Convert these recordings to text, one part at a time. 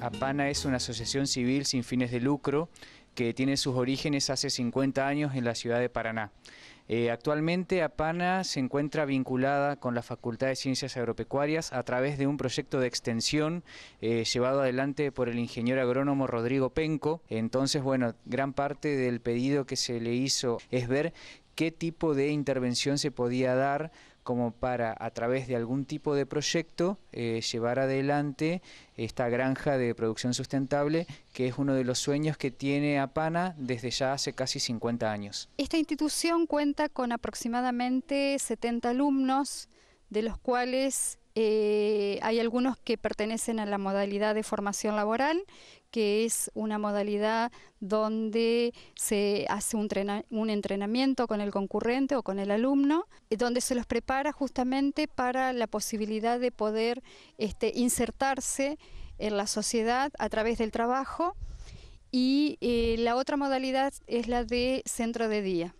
APANA es una asociación civil sin fines de lucro que tiene sus orígenes hace 50 años en la ciudad de Paraná. Eh, actualmente APANA se encuentra vinculada con la Facultad de Ciencias Agropecuarias a través de un proyecto de extensión eh, llevado adelante por el ingeniero agrónomo Rodrigo Penco. Entonces, bueno, gran parte del pedido que se le hizo es ver qué tipo de intervención se podía dar como para, a través de algún tipo de proyecto, eh, llevar adelante esta granja de producción sustentable, que es uno de los sueños que tiene APANA desde ya hace casi 50 años. Esta institución cuenta con aproximadamente 70 alumnos, de los cuales eh, hay algunos que pertenecen a la modalidad de formación laboral, que es una modalidad donde se hace un, entrenamiento con el concurrente o con el alumno, eh, donde se los prepara justamente para la posibilidad de poder este, insertarse en la sociedad a través del trabajo. Y eh, la otra modalidad es la de centro de día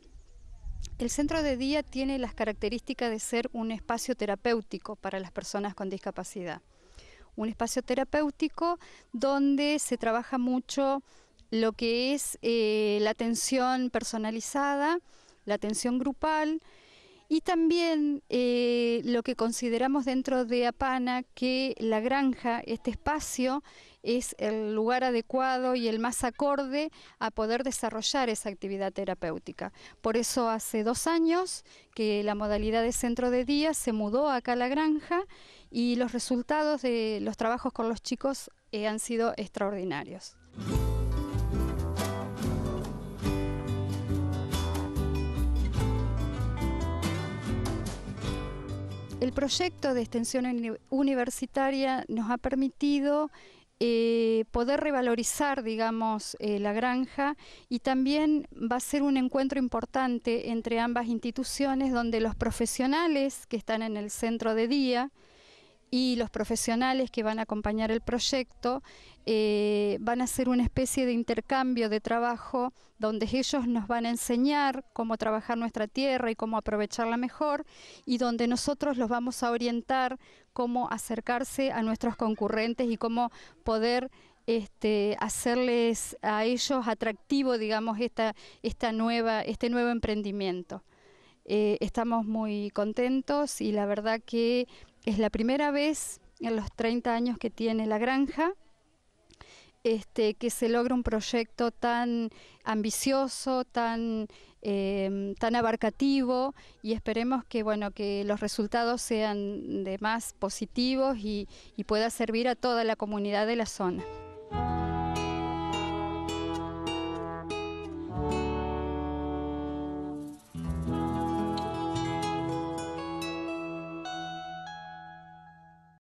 el centro de día tiene las características de ser un espacio terapéutico para las personas con discapacidad. Un espacio terapéutico donde se trabaja mucho lo que es eh, la atención personalizada, la atención grupal, y también eh, lo que consideramos dentro de Apana, que la granja, este espacio, es el lugar adecuado y el más acorde a poder desarrollar esa actividad terapéutica. Por eso hace dos años que la modalidad de centro de día se mudó acá a la granja y los resultados de los trabajos con los chicos eh, han sido extraordinarios. el proyecto de extensión universitaria nos ha permitido eh, poder revalorizar, digamos, eh, la granja y también va a ser un encuentro importante entre ambas instituciones donde los profesionales que están en el centro de día, y los profesionales que van a acompañar el proyecto eh, van a hacer una especie de intercambio de trabajo donde ellos nos van a enseñar cómo trabajar nuestra tierra y cómo aprovecharla mejor y donde nosotros los vamos a orientar cómo acercarse a nuestros concurrentes y cómo poder este, hacerles a ellos atractivo, digamos, esta, esta nueva, este nuevo emprendimiento. Eh, estamos muy contentos y la verdad que es la primera vez en los 30 años que tiene la granja este, que se logra un proyecto tan ambicioso, tan, em, tan abarcativo y esperemos que, bueno, que los resultados sean de más positivos y pueda servir a toda la comunidad de la zona.